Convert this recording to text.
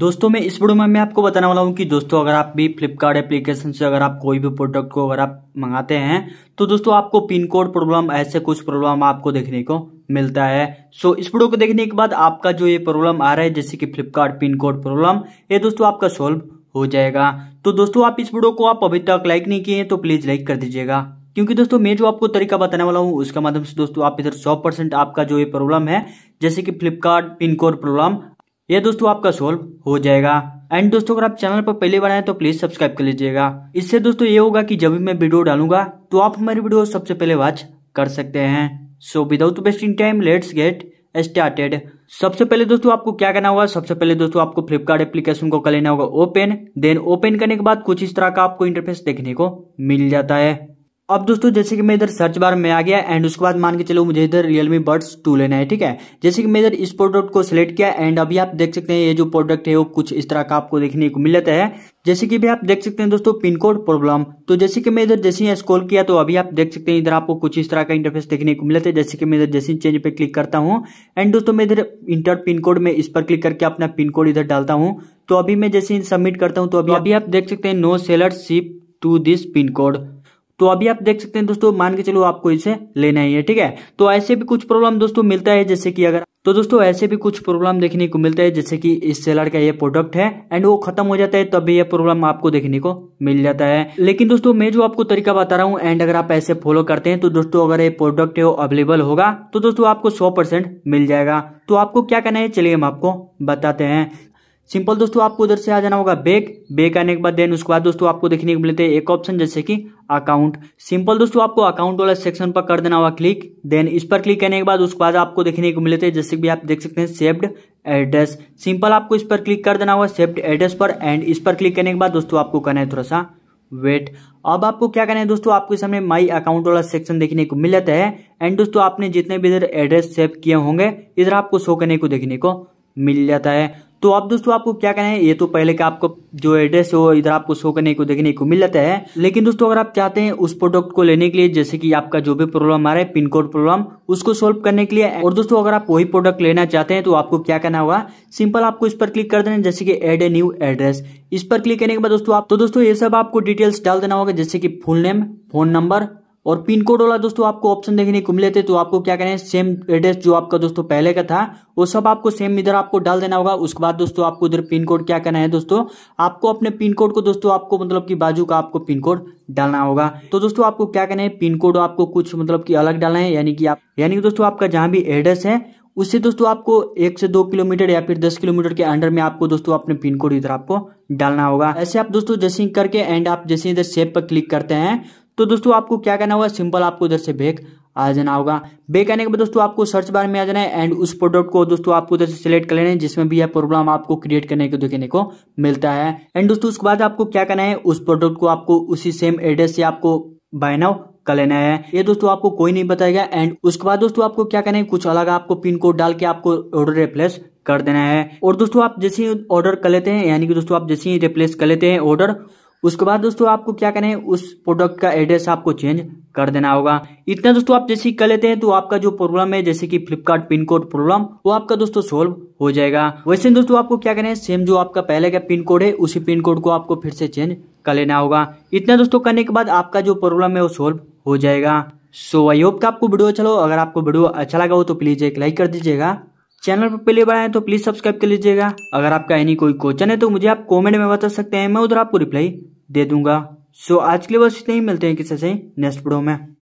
दोस्तों मैं इस वीडियो में मैं आपको बताने वाला हूँ कि दोस्तों अगर आप भी फ्लिपकार्ट एप्लीकेशन से अगर आप कोई भी प्रोडक्ट को अगर आप मंगाते हैं तो दोस्तों आपको पिन कोड प्रॉब्लम ऐसे कुछ प्रॉब्लम आपको देखने को मिलता है सो इस वीडियो को देखने के बाद आपका जो ये प्रॉब्लम आ रहा है जैसे कि फ्लिपकार्ट पिन कोड प्रॉब्लम ये दोस्तों आपका सोल्व हो जाएगा तो दोस्तों आप इस वीडियो को आप अभी तक लाइक नहीं किए हैं तो प्लीज लाइक कर दीजिएगा क्योंकि दोस्तों मैं जो आपको तरीका बताने वाला हूँ उसके माध्यम से दोस्तों आप इधर सौ परसेंट आपका जो ये प्रॉब्लम है जैसे कि फ्लिपकार्ट पिन कोड प्रॉब्लम ये दोस्तों आपका सोल्व हो जाएगा एंड दोस्तों अगर आप चैनल पर पहले बार आए तो प्लीज सब्सक्राइब कर लीजिएगा इससे दोस्तों ये होगा कि जब भी मैं वीडियो डालूंगा तो आप हमारी वीडियो सबसे पहले वॉच कर सकते हैं so without wasting time let's get started सबसे पहले दोस्तों आपको क्या करना होगा सबसे पहले दोस्तों आपको फ्लिपकार्ट एप्लीकेशन को कर लेना होगा ओपन देन ओपन करने के बाद कुछ इस तरह का आपको इंटरफेस देखने को मिल जाता है अब दोस्तों जैसे कि मैं इधर सर्च बार में आ गया एंड उसके बाद मान के चलो मुझे इधर रियलमी Buds टू लेना है ठीक है जैसे कि मैं इधर इस प्रोडक्ट को सिलेक्ट किया एंड अभी आप देख सकते हैं ये जो प्रोडक्ट है वो कुछ इस तरह का आपको देखने को मिल जाता है जैसे कि भी आप देख सकते हैं दोस्तों पिन कोड प्रॉब्लम तो जैसे कि मैं इधर जैसे ही स्कॉल किया तो अभी आप देख सकते हैं इधर आपको कुछ इस तरह का इंटरफेस देखने को मिलता है जैसे कि मैं इधर जैसे चेंज पे क्लिक करता हूँ एंड दोस्तों मैं इधर इंटर पिन कोड में इस पर क्लिक करके अपना पिन कोड इधर डालता हूँ तो अभी मैं जैसे सबमिट करता हूँ तो अभी अभी आप देख सकते हैं no seller ship to this pin code तो अभी आप देख सकते हैं दोस्तों मान के चलो आपको इसे लेना ही है ठीक है तो ऐसे भी कुछ प्रॉब्लम दोस्तों मिलता है जैसे कि अगर तो दोस्तों ऐसे भी कुछ प्रॉब्लम देखने को मिलता है जैसे कि इस सेलर का ये प्रोडक्ट है एंड वो खत्म हो जाता है तब भी ये प्रॉब्लम आपको देखने को मिल जाता है लेकिन दोस्तों मैं जो आपको तरीका बता रहा हूँ एंड अगर आप ऐसे फॉलो करते हैं तो दोस्तों अगर ये प्रोडक्ट है वो अवेलेबल होगा तो दोस्तों आपको सौ मिल जाएगा तो आपको क्या करना है चलिए हम आपको बताते हैं सिंपल दोस्तों आपको उधर से आ जाना होगा बैक बैक आने के बाद देन उसके बाद दोस्तों आपको देखने को मिलते हैं एक ऑप्शन जैसे कि अकाउंट सिंपल दोस्तों आपको अकाउंट वाला सेक्शन पर कर देना होगा क्लिक देन इस पर क्लिक करने के बाद उसके बाद आपको देखने को मिलते हैं जैसे कि आप देख सकते हैं सेव्ड एड्रेस सिंपल आपको इस पर क्लिक कर देना होगा सेव्ड एड्रेस पर एंड इस पर क्लिक करने के बाद दोस्तों आपको करना है थोड़ा सा वेट अब आपको क्या करना है दोस्तों आपके सामने माई अकाउंट वाला सेक्शन देखने को मिल जाता है एंड दोस्तों आपने जितने भी इधर एड्रेस सेव किए होंगे इधर आपको शो करने को देखने को मिल जाता है तो अब आप दोस्तों आपको क्या कहना है ये तो पहले का आपको जो एड्रेस है वो इधर आपको शो करने को देखने को मिल जाता है लेकिन दोस्तों अगर आप चाहते हैं उस प्रोडक्ट को लेने के लिए जैसे कि आपका जो भी प्रॉब्लम आ रहा है पिन कोड प्रॉब्लम उसको सोल्व करने के लिए और दोस्तों अगर आप वही प्रोडक्ट लेना चाहते हैं तो आपको क्या करना होगा सिंपल आपको इस पर क्लिक कर देना जैसे कि एड ए न्यू एड्रेस इस पर क्लिक करने के बाद दोस्तों आप तो दोस्तों ये सब आपको डिटेल्स डाल देना होगा जैसे कि फुल नेम फोन नंबर और पिन कोड वाला दोस्तों आपको ऑप्शन देखने को मिले थे तो आपको क्या करें सेम एड्रेस जो आपका दोस्तों पहले का था वो सब आपको सेम इधर आपको डाल देना होगा उसके बाद दोस्तों आपको इधर पिन कोड क्या करना है दोस्तों आपको अपने पिन कोड को दोस्तों आपको मतलब कि बाजू का आपको पिन कोड डालना होगा तो दोस्तों आपको क्या करना है पिन कोड आपको कुछ मतलब की अलग डालना है यानी कि आप यानी कि दोस्तों आपका जहां भी एड्रेस है उससे दोस्तों आपको एक से दो किलोमीटर या फिर दस किलोमीटर के अंडर में आपको दोस्तों अपने पिन कोड इधर आपको डालना होगा ऐसे आप दोस्तों जैसे करके एंड आप जैसे इधर सेव पर क्लिक करते हैं तो दोस्तों आपको क्या करना होगा सिंपल आपको उधर से बेक आ जाना होगा बेक आने के बाद दोस्तों आपको सर्च बार में आ जाना है एंड उस प्रोडक्ट को दोस्तों आपको उधर से सिलेक्ट कर लेना है जिसमें भी यह प्रॉब्लम आपको क्रिएट करने को देखने को मिलता है एंड दोस्तों उसके बाद आपको क्या करना है उस प्रोडक्ट को आपको उसी सेम एड्रेस से आपको बायनाव कर लेना है ये दोस्तों आपको कोई नहीं बताएगा एंड उसके बाद दोस्तों आपको क्या करना है कुछ अलग आपको पिन कोड डाल के आपको ऑर्डर रिप्लेस कर देना है और दोस्तों आप जैसे ही ऑर्डर कर लेते हैं यानी कि दोस्तों आप जैसे ही रिप्लेस कर लेते हैं ऑर्डर उसके बाद दोस्तों आपको क्या करें उस प्रोडक्ट का एड्रेस आपको चेंज कर देना होगा इतना दोस्तों आप जैसे कर लेते हैं तो आपका जो प्रॉब्लम है जैसे कि फ्लिपकार्ट पिन कोड प्रॉब्लम वो आपका दोस्तों सोल्व हो जाएगा वैसे दोस्तों आपको क्या करें सेम जो आपका पहले का पिन कोड है उसी पिन कोड को आपको फिर से चेंज कर लेना होगा इतना दोस्तों करने के बाद आपका जो प्रॉब्लम है वो सोल्व हो जाएगा सो आई होप का आपको वीडियो अच्छा लगा अगर आपको वीडियो अच्छा लगा हो तो प्लीज एक लाइक कर दीजिएगा चैनल पर पहले बार आए तो प्लीज सब्सक्राइब कर लीजिएगा अगर आपका एनी कोई क्वेश्चन है तो मुझे आप कमेंट में बता सकते हैं मैं उधर आपको रिप्लाई दे दूंगा सो आज के लिए बस इतना ही मिलते हैं किसी से नेक्स्ट वीडियो में